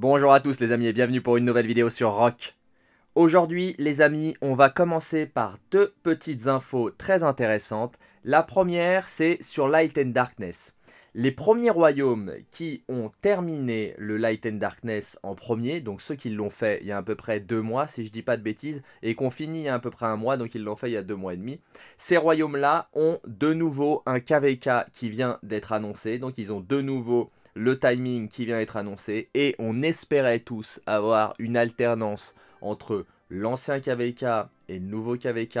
Bonjour à tous les amis et bienvenue pour une nouvelle vidéo sur Rock. Aujourd'hui les amis, on va commencer par deux petites infos très intéressantes. La première c'est sur Light and Darkness. Les premiers royaumes qui ont terminé le Light and Darkness en premier, donc ceux qui l'ont fait il y a à peu près deux mois si je dis pas de bêtises, et qu'on finit il y a à peu près un mois, donc ils l'ont fait il y a deux mois et demi, ces royaumes-là ont de nouveau un KVK qui vient d'être annoncé, donc ils ont de nouveau le timing qui vient d'être annoncé et on espérait tous avoir une alternance entre l'ancien KVK et le nouveau KVK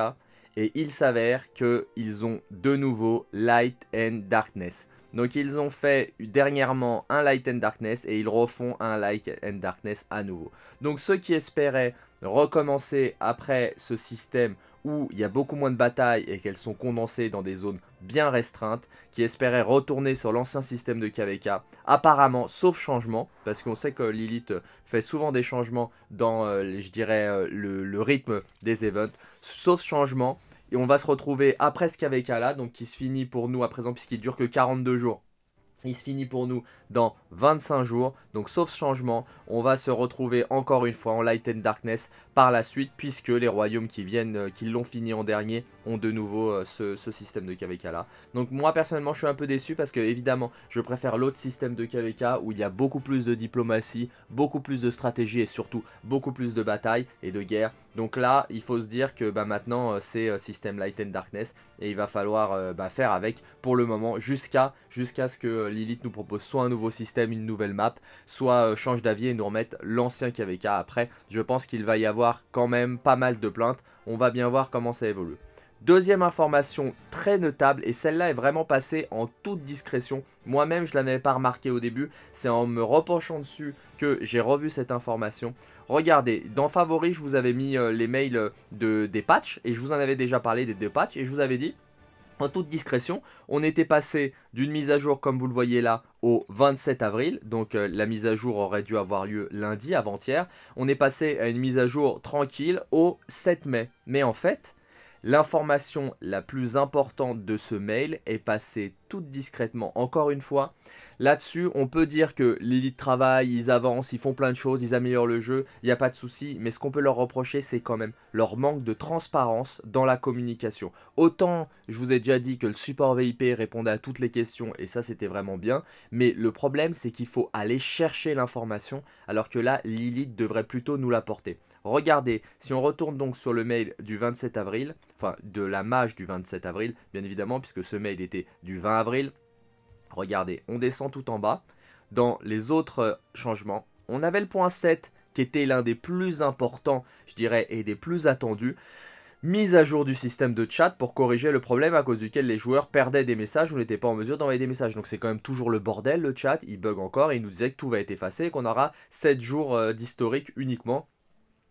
et il s'avère qu'ils ont de nouveau Light and Darkness. Donc ils ont fait dernièrement un Light and Darkness et ils refont un Light and Darkness à nouveau. Donc ceux qui espéraient recommencer après ce système où il y a beaucoup moins de batailles et qu'elles sont condensées dans des zones bien restreinte qui espérait retourner sur l'ancien système de KVK. Apparemment, sauf changement, parce qu'on sait que Lilith euh, fait souvent des changements dans, euh, je dirais, euh, le, rythme des events. Sauf changement, et on va se retrouver après ce KVK là, donc qui se finit pour nous à présent, puisqu'il dure que 42 jours. Il se finit pour nous dans 25 jours. Donc sauf changement, on va se retrouver encore une fois en Light and Darkness par la suite puisque les royaumes qui viennent, euh, qui l'ont fini en dernier, ont de nouveau euh, ce, système de KVK là. Donc moi personnellement je suis un peu déçu parce que évidemment je préfère l'autre système de KVK où il y a beaucoup plus de diplomatie, beaucoup plus de stratégie et surtout beaucoup plus de batailles et de guerre. Donc là il faut se dire que bah, maintenant euh, c'est système Light and Darkness et il va falloir bah, faire avec pour le moment jusqu'à jusqu'à ce que Lilith nous propose soit un nouveau système, une nouvelle map, soit euh, change d'avis et nous remettre l'ancien KVK. Après, je pense qu'il va y avoir quand même pas mal de plaintes. On va bien voir comment ça évolue. Deuxième information très notable, et celle-là est vraiment passée en toute discrétion, moi-même je ne l'avais pas remarqué au début, c'est en me repenchant dessus que j'ai revu cette information. Regardez, dans Favoris, je vous avais mis euh, les mails euh, de, des patchs, et je vous en avais déjà parlé des deux patchs, et je vous avais dit, en toute discrétion, on était passé d'une mise à jour, comme vous le voyez là, au 27 avril. Donc euh, la mise à jour aurait dû avoir lieu lundi, avant-hier. On est passé à une mise à jour tranquille au 7 mai. Mais en fait, l'information la plus importante de ce mail est passée toute discrètement, encore une fois, Là-dessus, on peut dire que l'élite travaille, ils avancent, ils font plein de choses, ils améliorent le jeu, il n'y a pas de souci, mais ce qu'on peut leur reprocher, c'est quand même leur manque de transparence dans la communication. Autant, je vous ai déjà dit que le support VIP répondait à toutes les questions, et ça c'était vraiment bien, mais le problème c'est qu'il faut aller chercher l'information, alors que là, l'élite devrait plutôt nous l'apporter. Regardez, si on retourne donc sur le mail du 27 avril, enfin de la mage du 27 avril, bien évidemment, puisque ce mail était du 20 avril, Regardez, on descend tout en bas. Dans les autres euh, changements, on avait le point 7 qui était l'un des plus importants, je dirais, et des plus attendus. Mise à jour du système de chat pour corriger le problème à cause duquel les joueurs perdaient des messages ou n'étaient pas en mesure d'envoyer des messages. Donc c'est quand même toujours le bordel le chat, il bug encore, et il nous disait que tout va être effacé et qu'on aura 7 jours euh, d'historique uniquement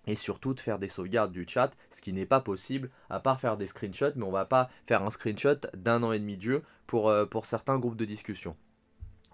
et surtout de faire des sauvegardes du chat, ce qui n'est pas possible, à part faire des screenshots, mais on va pas faire un screenshot d'un an et demi de jeu pour, euh, pour certains groupes de discussion.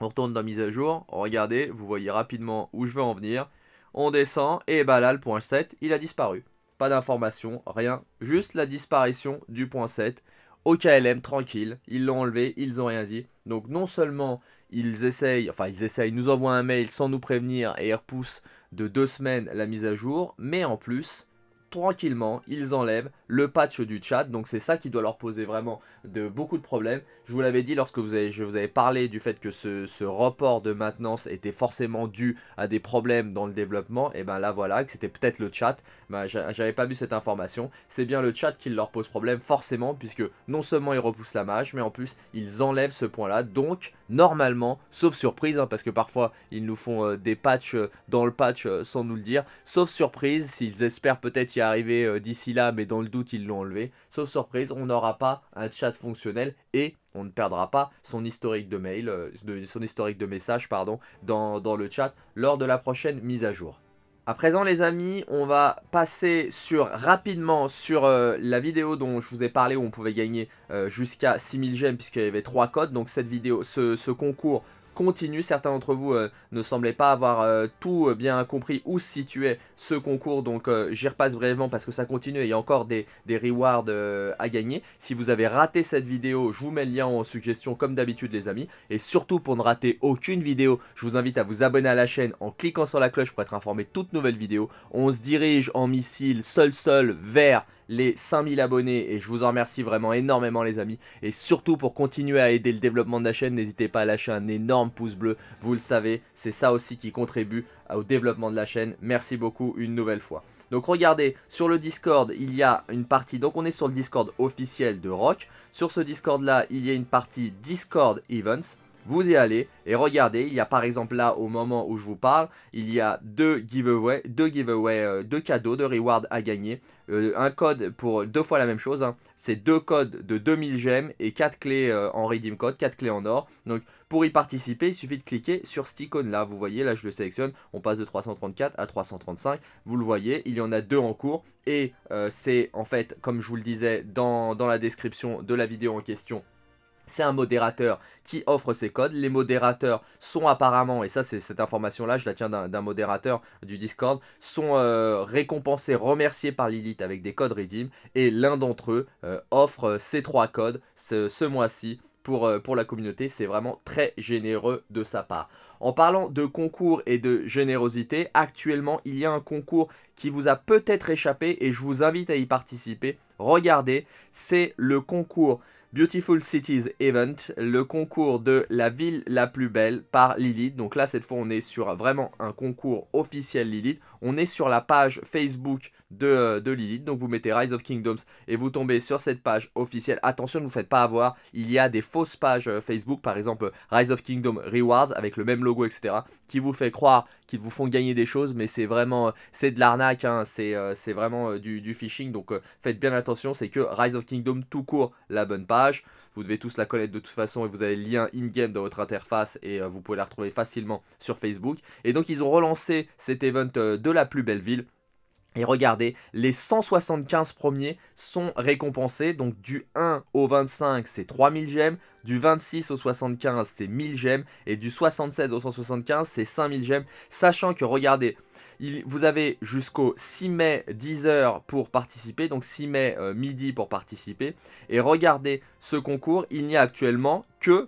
On retourne dans mise à jour, regardez, vous voyez rapidement où je veux en venir. On descend, et bah là le point 7, il a disparu. Pas d'information, rien, juste la disparition du point 7. Au KLM, tranquille, ils l'ont enlevé, ils ont rien dit. Donc non seulement ils essayent, enfin ils essayent, nous envoient un mail sans nous prévenir et ils repoussent de deux semaines la mise à jour, mais en plus, tranquillement, ils enlèvent le patch du chat. Donc c'est ça qui doit leur poser vraiment de beaucoup de problèmes. Je vous l'avais dit lorsque vous avez, je vous avais parlé du fait que ce, report de maintenance était forcément dû à des problèmes dans le développement. Et ben là voilà, que c'était peut-être le chat. Ben, j'avais pas vu cette information. C'est bien le chat qui leur pose problème forcément puisque non seulement ils repoussent la mage mais en plus ils enlèvent ce point là. Donc normalement, sauf surprise hein, parce que parfois ils nous font euh, des patchs euh, dans le patch euh, sans nous le dire. Sauf surprise s'ils espèrent peut-être y arriver d'ici là mais dans le doute ils l'ont enlevé. Sauf surprise, on n'aura pas un chat fonctionnel et on ne perdra pas son historique de mail, euh, de, son historique de message pardon, dans, dans le chat lors de la prochaine mise à jour. À présent les amis, on va passer sur rapidement sur euh, la vidéo dont je vous ai parlé où on pouvait gagner euh, jusqu'à 6000 gemmes puisqu'il y avait 3 codes. Donc cette vidéo, ce concours continue. Certains d'entre vous euh, ne semblaient pas avoir euh, tout euh, bien compris où se situait ce concours, donc j'y repasse brièvement parce que ça continue et il y a encore des, des rewards à gagner. Si vous avez raté cette vidéo, je vous mets le lien en suggestion comme d'habitude les amis. Et surtout pour ne rater aucune vidéo, je vous invite à vous abonner à la chaîne en cliquant sur la cloche pour être informé de toutes nouvelles vidéos. On se dirige en missile seul seul vers les 5000 abonnés et je vous en remercie vraiment énormément les amis. Et surtout pour continuer à aider le développement de la chaîne, n'hésitez pas à lâcher un énorme pouce bleu, vous le savez, c'est ça aussi qui contribue au développement de la chaîne. Merci beaucoup une nouvelle fois. Donc regardez, sur le Discord, il y a une partie, donc on est sur le Discord officiel de Rock. Sur ce Discord là, il y a une partie Discord Events vous y allez et regardez, il y a par exemple là au moment où je vous parle, il y a deux giveaways, euh, deux cadeaux, deux rewards à gagner. Euh, un code pour deux fois la même chose, hein. c'est deux codes de 2000 gemmes et quatre clés euh, en redeem code, quatre clés en or. Donc pour y participer, il suffit de cliquer sur cette icône là, vous voyez là je le sélectionne, on passe de 334 à 335, vous le voyez, il y en a deux en cours et c'est en fait comme je vous le disais dans, dans la description de la vidéo en question c'est un modérateur qui offre ses codes. Les modérateurs sont apparemment, et ça c'est cette information-là, je la tiens d'un modérateur du Discord, sont euh, récompensés, remerciés par Lilith avec des codes redeem. Et l'un d'entre eux euh, offre ces euh, trois codes ce, mois-ci pour, pour, la communauté. C'est vraiment très généreux de sa part. En parlant de concours et de générosité, actuellement il y a un concours qui vous a peut-être échappé et je vous invite à y participer. Regardez, c'est le concours Beautiful Cities Event, le concours de la ville la plus belle par Lilith. Donc là, cette fois, on est sur vraiment un concours officiel Lilith. On est sur la page Facebook euh, de, Lilith. Donc vous mettez Rise of Kingdoms et vous tombez sur cette page officielle. Attention, ne vous faites pas avoir. Il y a des fausses pages euh, Facebook, par exemple euh, Rise of Kingdom Rewards avec le même logo, etc. qui vous fait croire qu'ils vous font gagner des choses, mais c'est vraiment c'est de l'arnaque. Hein. C'est vraiment du, phishing. Donc faites bien attention. C'est que Rise of Kingdom tout court la bonne page. Vous devez tous la connaître de toute façon et vous avez le lien in-game dans votre interface et vous pouvez la retrouver facilement sur Facebook. Et donc ils ont relancé cet event de la plus belle ville et regardez, les 175 premiers sont récompensés. Donc du 1 au 25, c'est 3000 gemmes. Du 26 au 75, c'est 1000 gemmes. Et du 76 au 175, c'est 5000 gemmes. Sachant que, regardez, vous avez jusqu'au 6 mai 10h pour participer, donc 6 mai euh, midi pour participer. Et regardez ce concours, il n'y a actuellement que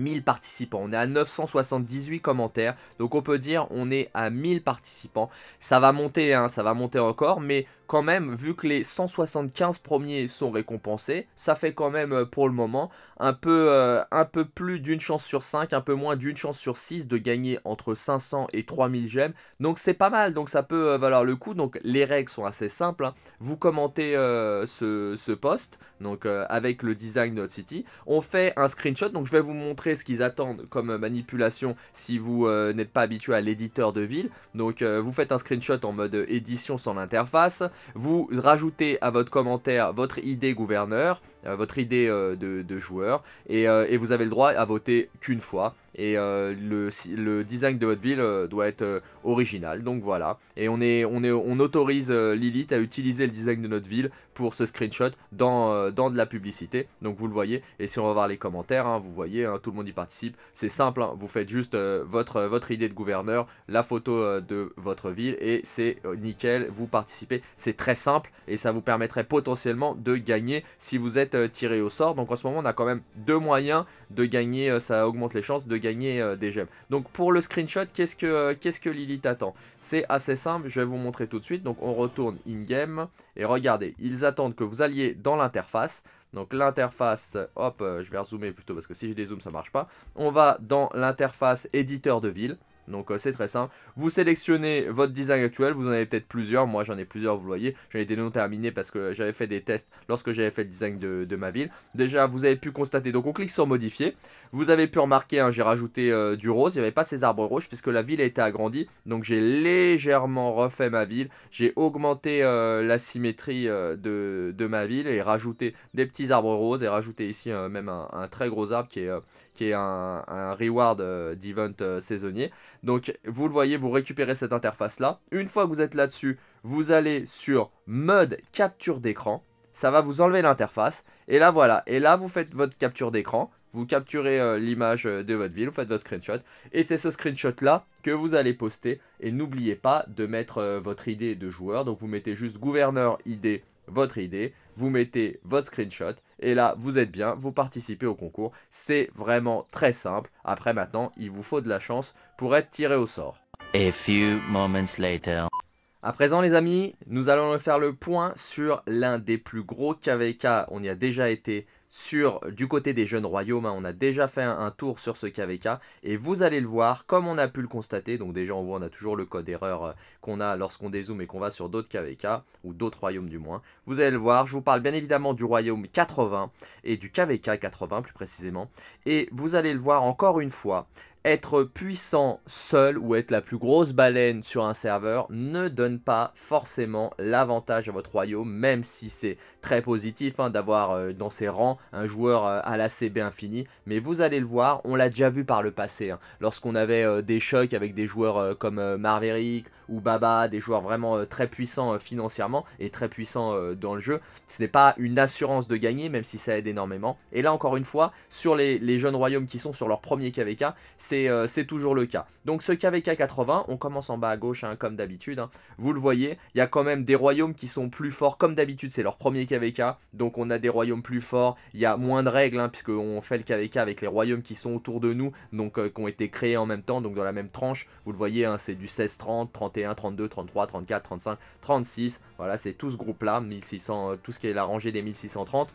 1000 participants. On est à 978 commentaires. Donc on peut dire on est à 1000 participants. Ça va monter, hein, ça va monter encore. Mais quand même, vu que les 175 premiers sont récompensés, ça fait quand même euh, pour le moment un peu, euh, un peu plus d'une chance sur 5, un peu moins d'une chance sur 6 de gagner entre 500 et 3000 gemmes. Donc c'est pas mal, donc ça peut euh, valoir le coup. Donc les règles sont assez simples. Hein. Vous commentez ce, ce post, donc avec le design de notre city. On fait un screenshot, donc je vais vous montrer ce qu'ils attendent comme manipulation si vous n'êtes pas habitué à l'éditeur de ville. Donc vous faites un screenshot en mode édition sans l'interface. Vous rajoutez à votre commentaire votre idée gouverneur, euh, votre idée euh, de, joueur, euh, et vous avez le droit à voter qu'une fois et euh, le, design de votre ville euh, doit être euh, original. Donc voilà, et on, est, on, est, on autorise Lilith à utiliser le design de notre ville pour ce screenshot dans, dans de la publicité. Donc vous le voyez, et si on va voir les commentaires, hein, vous voyez, hein, tout le monde y participe. C'est simple, hein. vous faites juste votre, votre idée de gouverneur, la photo de votre ville, et c'est nickel, vous participez. C'est très simple, et ça vous permettrait potentiellement de gagner si vous êtes tiré au sort. Donc en ce moment, on a quand même deux moyens de gagner, euh, ça augmente les chances de gagner euh, des gemmes. Donc pour le screenshot, qu'est-ce que, euh, qu'est-ce que Lilith attend C'est assez simple, je vais vous montrer tout de suite. Donc on retourne in-game et regardez, ils attendent que vous alliez dans l'interface. Donc l'interface, hop, je vais rezoomer plutôt parce que si je dézoome ça marche pas. On va dans l'interface éditeur de ville. Donc euh, c'est très simple. Vous sélectionnez votre design actuel, vous en avez peut-être plusieurs, moi j'en ai plusieurs, vous voyez. J'en ai des non terminés parce que j'avais fait des tests lorsque j'avais fait le design de, ma ville. Déjà vous avez pu constater, donc on clique sur modifier. Vous avez pu remarquer, hein, j'ai rajouté euh, du rose, il n'y avait pas ces arbres rouges puisque la ville a été agrandie. Donc j'ai légèrement refait ma ville, j'ai augmenté euh, la symétrie de, ma ville et rajouté des petits arbres roses et rajouté ici même un, un, très gros arbre qui est, qui est un, reward euh, d'event euh, saisonnier. Donc vous le voyez, vous récupérez cette interface là. Une fois que vous êtes là-dessus, vous allez sur mode capture d'écran. Ça va vous enlever l'interface. Et là voilà, et là vous faites votre capture d'écran. Vous capturez euh, l'image de votre ville, vous faites votre screenshot. Et c'est ce screenshot là que vous allez poster. Et n'oubliez pas de mettre votre idée de joueur. Donc vous mettez juste gouverneur idée, votre idée vous mettez votre screenshot et là vous êtes bien, vous participez au concours. C'est vraiment très simple. Après maintenant, il vous faut de la chance pour être tiré au sort. A À présent les amis, nous allons faire le point sur l'un des plus gros KVK, on y a déjà été sur du côté des jeunes royaumes. Hein, on a déjà fait un, tour sur ce KVK et vous allez le voir comme on a pu le constater. Donc déjà on voit on a toujours le code erreur euh, qu'on a lorsqu'on dézoome et qu'on va sur d'autres KVK ou d'autres royaumes du moins. Vous allez le voir, je vous parle bien évidemment du royaume 80 et du KVK 80 plus précisément. Et vous allez le voir encore une fois, être puissant seul ou être la plus grosse baleine sur un serveur ne donne pas forcément l'avantage à votre royaume, même si c'est très positif hein, d'avoir euh, dans ses rangs un joueur euh, à la CB infini. Mais vous allez le voir, on l'a déjà vu par le passé, hein. lorsqu'on avait euh, des chocs avec des joueurs comme Marverick ou Baba, des joueurs vraiment très puissants financièrement et très puissants dans le jeu. Ce n'est pas une assurance de gagner, même si ça aide énormément. Et là encore une fois, sur les, les jeunes royaumes qui sont sur leur premier KVK, euh, c'est toujours le cas. Donc ce KVK 80, on commence en bas à gauche hein, comme d'habitude. Hein. Vous le voyez, il y a quand même des royaumes qui sont plus forts. Comme d'habitude, c'est leur premier KVK. Donc on a des royaumes plus forts. Il y a moins de règles, hein, puisqu'on fait le KVK avec les royaumes qui sont autour de nous, donc euh, qui ont été créés en même temps, donc dans la même tranche. Vous le voyez, c'est du 1630, 31, 32, 33, 34, 35, 36. Voilà, c'est tout ce groupe-là, 1600, euh, tout ce qui est la rangée des 1630.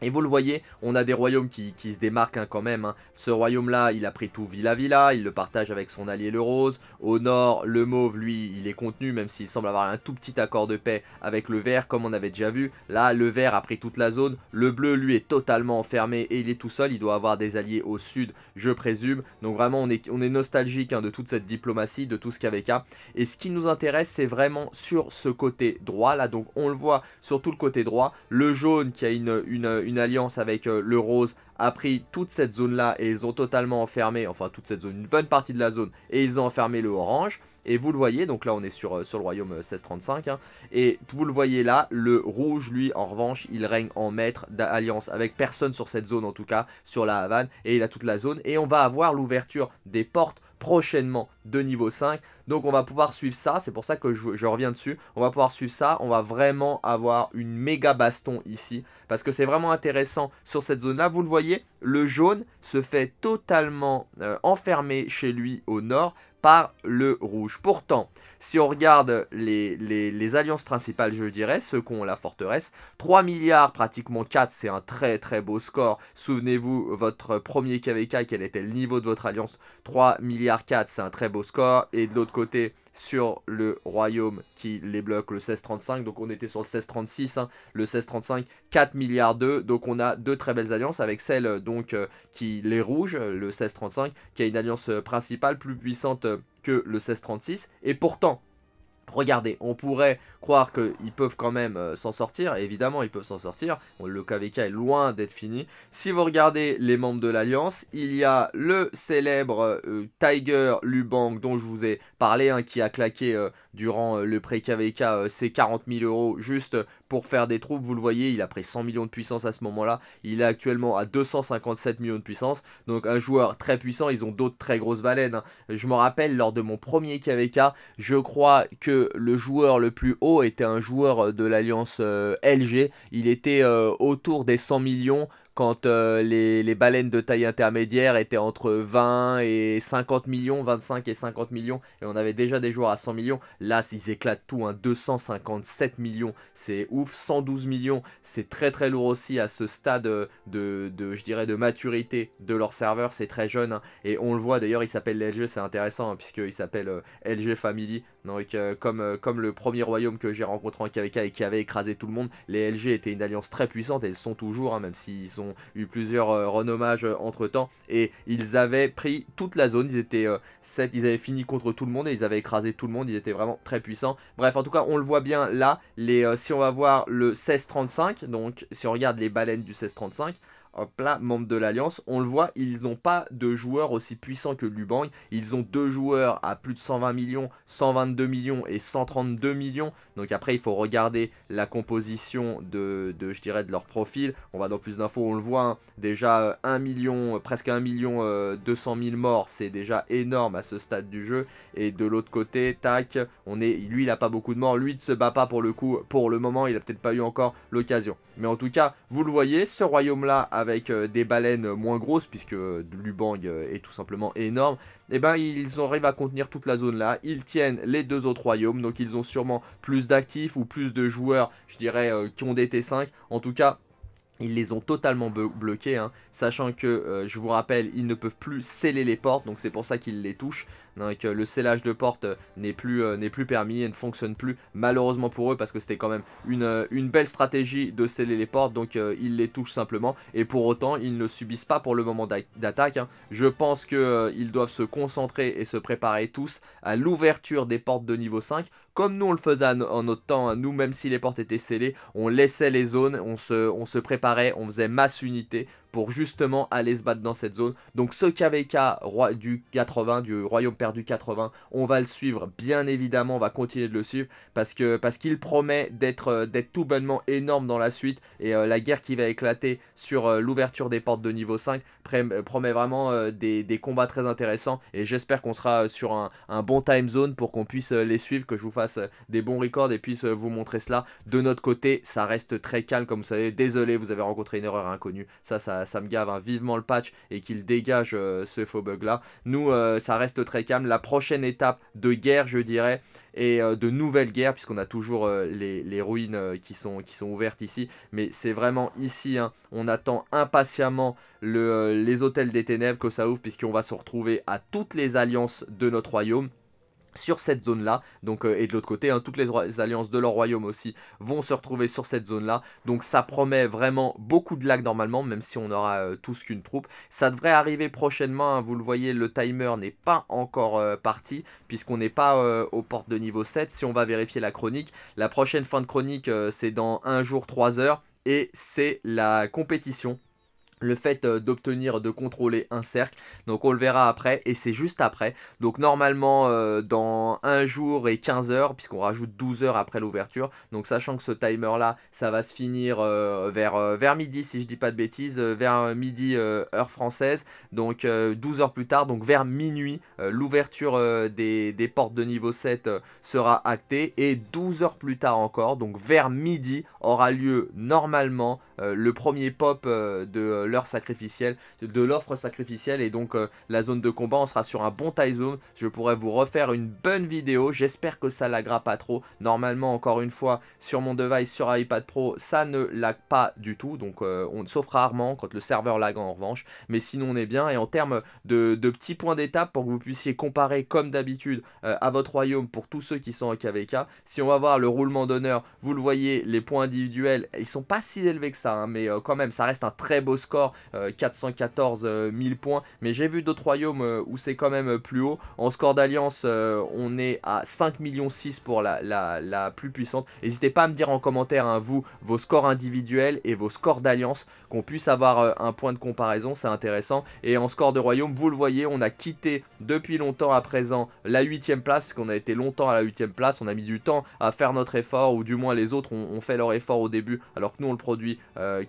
Et vous le voyez, on a des royaumes qui, se démarquent hein, quand même. Hein. Ce royaume-là, il a pris tout Villa Villa, il le partage avec son allié le Rose. Au nord, le Mauve, lui, il est contenu, même s'il semble avoir un tout petit accord de paix avec le Vert, comme on avait déjà vu. Là, le Vert a pris toute la zone. Le Bleu, lui, est totalement enfermé et il est tout seul. Il doit avoir des alliés au sud, je présume. Donc vraiment, on est, on est nostalgique hein, de toute cette diplomatie, de tout ce qu'il y qu'à. Et ce qui nous intéresse, c'est vraiment sur ce côté droit, là. Donc on le voit sur tout le côté droit. Le jaune qui a une, une une alliance avec euh, le rose a pris toute cette zone là et ils ont totalement enfermé, enfin toute cette zone, une bonne partie de la zone et ils ont enfermé le orange et vous le voyez, donc là on est sur, euh, le royaume 1635 euh, hein. et vous le voyez là, le rouge lui en revanche il règne en maître d'alliance avec personne sur cette zone en tout cas, sur la Havane et il a toute la zone et on va avoir l'ouverture des portes prochainement de niveau 5. Donc on va pouvoir suivre ça, c'est pour ça que je, reviens dessus. On va pouvoir suivre ça, on va vraiment avoir une méga baston ici. Parce que c'est vraiment intéressant sur cette zone-là. Vous le voyez, le jaune se fait totalement euh, Enfermer enfermé chez lui au nord par le rouge. Pourtant, si on regarde les, alliances principales, je dirais, ceux qui ont la forteresse, 3 milliards, pratiquement 4, c'est un très très beau score. Souvenez-vous, votre premier KVK, quel était le niveau de votre alliance 3 milliards 4, c'est un très beau score. Et de l'autre côté, sur le royaume qui les bloque, le 1635. Donc on était sur le 1636, hein. le 1635, 4 milliards 2. Donc on a deux très belles alliances avec celle euh, donc euh, qui les rouges, euh, le 1635, qui a une alliance principale plus puissante que le 1636. Et pourtant, Regardez, on pourrait croire qu'ils peuvent quand même euh, s'en sortir, évidemment ils peuvent s'en sortir, le KVK est loin d'être fini. Si vous regardez les membres de l'Alliance, il y a le célèbre euh, Tiger Lubang dont je vous ai parlé, hein, qui a claqué euh, durant euh, le pré KVK, euh, c'est 40 000 euros juste pour faire des troupes. Vous le voyez, il a pris 100 millions de puissance à ce moment-là. Il est actuellement à 257 millions de puissance. Donc un joueur très puissant, ils ont d'autres très grosses baleines. Hein. Je me rappelle, lors de mon premier KVK, je crois que le joueur le plus haut était un joueur euh, de l'alliance LG. Il était autour des 100 millions quand euh, les, baleines de taille intermédiaire étaient entre 20 et 50 millions, 25 et 50 millions, et on avait déjà des joueurs à 100 millions. Là, ils éclatent tout, 257 hein, millions, c'est ouf, 112 millions, c'est très très lourd aussi à ce stade euh, de, je dirais, de maturité de leur serveur, c'est très jeune, hein. et on le voit d'ailleurs, il s'appelle LG, c'est intéressant, puisqu'ils hein, puisqu'il s'appelle euh, LG Family, donc comme, comme le premier royaume que j'ai rencontré en KVK et qui avait écrasé tout le monde, les LG étaient une alliance très puissante, et elles sont toujours, même s'ils ont eu plusieurs euh, renommages euh, entre temps. Et ils avaient pris toute la zone. Ils étaient 7, euh, ils avaient fini contre tout le monde et ils avaient écrasé tout le monde. Ils étaient vraiment très puissants. Bref, en tout cas, on le voit bien là. Les, si on va voir le 1635, donc si on regarde les baleines du 1635, en plein membre de l'Alliance. On le voit, ils n'ont pas de joueurs aussi puissants que Lubang. Ils ont deux joueurs à plus de 120 millions, 122 millions et 132 millions. Donc après, il faut regarder la composition de, de je dirais, de leur profil. On va dans plus d'infos, on le voit. Hein. déjà 1 euh, million, euh, presque 1 million 200 euh, 000 morts. C'est déjà énorme à ce stade du jeu. Et de l'autre côté, tac, on est, lui, il n'a pas beaucoup de morts. Lui, il ne se bat pas pour le coup. Pour le moment, il n'a peut-être pas eu encore l'occasion. Mais en tout cas, vous le voyez, ce royaume-là, avec euh, des baleines moins grosses, puisque Lubang euh, est tout simplement énorme, et eh ben ils arrivent à contenir toute la zone là. Ils tiennent les deux autres royaumes, donc ils ont sûrement plus d'actifs ou plus de joueurs, je dirais, euh, qui ont des T5. En tout cas, ils les ont totalement bloqués, hein, sachant que, je vous rappelle, ils ne peuvent plus sceller les portes, donc c'est pour ça qu'ils les touchent le scellage de portes euh, n'est plus, euh, plus, permis et ne fonctionne plus, malheureusement pour eux, parce que c'était quand même une, euh, une, belle stratégie de sceller les portes, donc ils les touchent simplement, et pour autant, ils ne subissent pas pour le moment d'attaque. Hein. Je pense qu'ils doivent se concentrer et se préparer tous à l'ouverture des portes de niveau 5, comme nous on le faisait en notre temps, hein, nous même si les portes étaient scellées, on laissait les zones, on se, on se préparait, on faisait masse unité pour justement aller se battre dans cette zone. Donc ce KVK roi du 80, du royaume perdu 80, on va le suivre bien évidemment, on va continuer de le suivre parce que parce qu'il promet d'être euh, tout bonnement énorme dans la suite et euh, la guerre qui va éclater sur euh, l'ouverture des portes de niveau 5 promet vraiment des, combats très intéressants et j'espère qu'on sera sur un, un, bon time zone pour qu'on puisse les suivre, que je vous fasse des bons records et puisse vous montrer cela. De notre côté, ça reste très calme comme vous savez, désolé vous avez rencontré une erreur inconnue, ça ça ça, me gave hein, vivement le patch et qu'il dégage euh, ce faux bug là. Nous, euh, ça reste très calme. La prochaine étape de guerre, je dirais, et euh, de nouvelle guerre puisqu'on a toujours les, ruines qui, sont, qui sont ouvertes ici. Mais c'est vraiment ici, hein. on attend impatiemment les hôtels des ténèbres que ça ouvre, puisqu'on va se retrouver à toutes les alliances de notre royaume sur cette zone là donc euh, et de l'autre côté hein, toutes les, alliances de leur royaume aussi vont se retrouver sur cette zone là donc ça promet vraiment beaucoup de lags normalement même si on aura euh, tous qu'une troupe ça devrait arriver prochainement hein, vous le voyez le timer n'est pas encore euh, parti puisqu'on n'est pas aux portes de niveau 7 si on va vérifier la chronique la prochaine fin de chronique c'est dans un jour trois heures et c'est la compétition le fait euh, d'obtenir, de contrôler un cercle. Donc on le verra après et c'est juste après. Donc normalement euh, dans un jour et 15 heures puisqu'on rajoute 12 heures après l'ouverture. Donc sachant que ce timer là ça va se finir euh, vers, vers midi si je dis pas de bêtises, vers midi heure française. Donc 12 heures plus tard, donc vers minuit, l'ouverture des, des, portes de niveau 7 sera actée et 12 heures plus tard encore, donc vers midi aura lieu normalement le premier pop de l'heure sacrificielle, de l'offre sacrificielle et donc euh, la zone de combat. On sera sur un bon tie zone. Je pourrais vous refaire une bonne vidéo. J'espère que ça lagra pas trop. Normalement, encore une fois, sur mon device, sur iPad Pro, ça ne lag pas du tout. Donc, euh, on s'offre rarement quand le serveur lag en revanche. Mais sinon, on est bien. Et en termes de, petits points d'étape pour que vous puissiez comparer comme d'habitude euh, à votre royaume pour tous ceux qui sont en KVK. Si on va voir le roulement d'honneur, vous le voyez, les points individuels, ils sont pas si élevés que ça. Hein. mais quand même, ça reste un très beau score 414 000 euh, euh, points. Mais j'ai vu d'autres royaumes euh, où c'est quand même plus haut. En score d'alliance, on est à 5 millions 6 pour la, la, plus puissante. N'hésitez pas à me dire en commentaire, hein, vous, vos scores individuels et vos scores d'alliance, qu'on puisse avoir un point de comparaison, c'est intéressant. Et en score de royaume, vous le voyez, on a quitté depuis longtemps à présent la 8ème place, qu'on a été longtemps à la 8 place, on a mis du temps à faire notre effort, ou du moins les autres ont, fait leur effort au début, alors que nous on le produit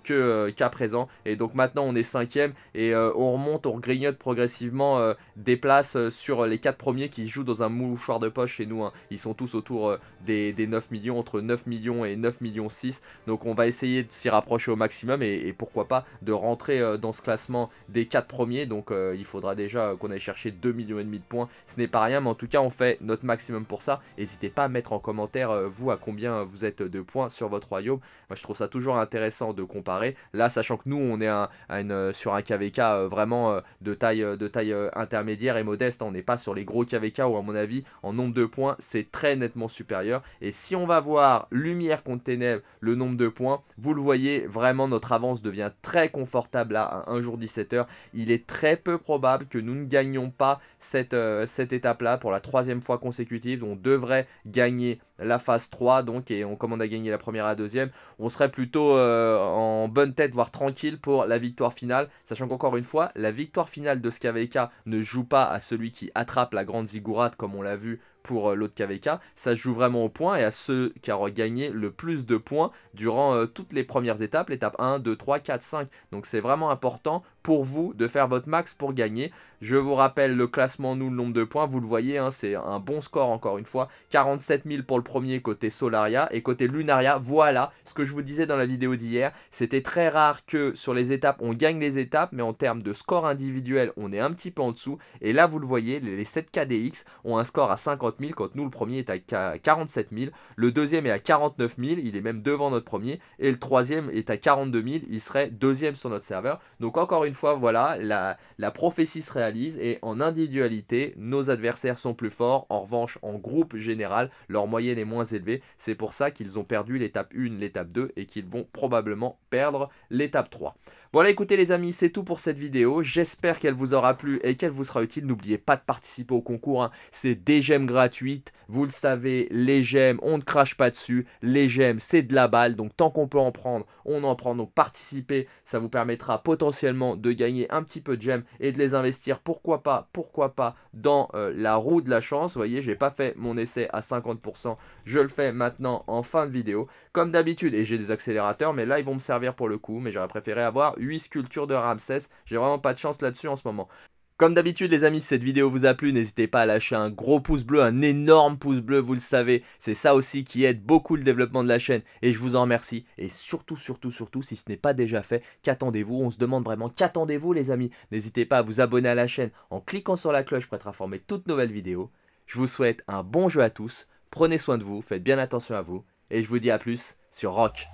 que qu'à présent. Et donc maintenant on est 5 cinquième et euh, on remonte, on grignote progressivement euh, des places euh, sur les quatre premiers qui jouent dans un mouchoir de poche chez nous. Hein. Ils sont tous autour des, 9 millions, entre 9 millions et 9 millions 6. Donc on va essayer de s'y rapprocher au maximum et, pourquoi pas de rentrer dans ce classement des quatre premiers. Donc il faudra déjà qu'on aille chercher 2 millions et demi de points. Ce n'est pas rien, mais en tout cas on fait notre maximum pour ça. N'hésitez pas à mettre en commentaire vous à combien vous êtes de points sur votre royaume. Moi je trouve ça toujours intéressant de comparer. Là, sachant que nous, on est un, euh, sur un KVK euh, vraiment euh, de taille, de taille intermédiaire et modeste. On n'est pas sur les gros KVK où, à mon avis, en nombre de points, c'est très nettement supérieur. Et si on va voir lumière contre ténèbres, le nombre de points, vous le voyez, vraiment notre avance devient très confortable à un jour 17h. Il est très peu probable que nous ne gagnions pas cette, cette étape-là pour la troisième fois consécutive. On devrait gagner la phase 3, donc, et on, commande à gagner la première à la deuxième, on serait plutôt en bonne tête, voire tranquille pour la victoire finale, sachant qu'encore une fois, la victoire finale de Skaveka ne joue pas à celui qui attrape la grande ziggurat comme on l'a vu pour euh, l'autre KVK. Ça joue vraiment au point et à ceux qui auront gagné le plus de points durant euh, toutes les premières étapes, l'étape 1, 2, 3, 4, 5. Donc c'est vraiment important pour vous de faire votre max pour gagner. Je vous rappelle le classement, nous, le nombre de points, vous le voyez, hein, c'est un bon score encore une fois. 47 000 pour le premier côté Solaria et côté Lunaria, voilà ce que je vous disais dans la vidéo d'hier. C'était très rare que sur les étapes, on gagne les étapes, mais en termes de score individuel, on est un petit peu en dessous. Et là, vous le voyez, les 7 KDX ont un score à 50 50 quand nous le premier est à 47 000, le deuxième est à 49 000, il est même devant notre premier, et le troisième est à 42 000, il serait deuxième sur notre serveur. Donc encore une fois, voilà, la, la prophétie se réalise et en individualité, nos adversaires sont plus forts. En revanche, en groupe général, leur moyenne est moins élevée. C'est pour ça qu'ils ont perdu l'étape 1, l'étape 2 et qu'ils vont probablement perdre l'étape 3. Voilà, écoutez les amis, c'est tout pour cette vidéo. J'espère qu'elle vous aura plu et qu'elle vous sera utile. N'oubliez pas de participer au concours. Hein. C'est des gemmes gratuites. Vous le savez, les gemmes, on ne crache pas dessus. Les gemmes, c'est de la balle. Donc tant qu'on peut en prendre, on en prend. Donc participez, ça vous permettra potentiellement de gagner un petit peu de gemmes et de les investir. Pourquoi pas, pourquoi pas, dans euh, la roue de la chance. Vous voyez, j'ai pas fait mon essai à 50%. Je le fais maintenant en fin de vidéo. Comme d'habitude, et j'ai des accélérateurs, mais là ils vont me servir pour le coup. Mais j'aurais préféré avoir 8 sculptures de Ramsès. J'ai vraiment pas de chance là-dessus en ce moment. Comme d'habitude les amis, si cette vidéo vous a plu, n'hésitez pas à lâcher un gros pouce bleu, un énorme pouce bleu, vous le savez. C'est ça aussi qui aide beaucoup le développement de la chaîne et je vous en remercie. Et surtout, surtout, surtout, si ce n'est pas déjà fait, qu'attendez-vous On se demande vraiment qu'attendez-vous les amis N'hésitez pas à vous abonner à la chaîne en cliquant sur la cloche pour être informé de toutes nouvelles vidéos. Je vous souhaite un bon jeu à tous, prenez soin de vous, faites bien attention à vous et je vous dis à plus sur Rock.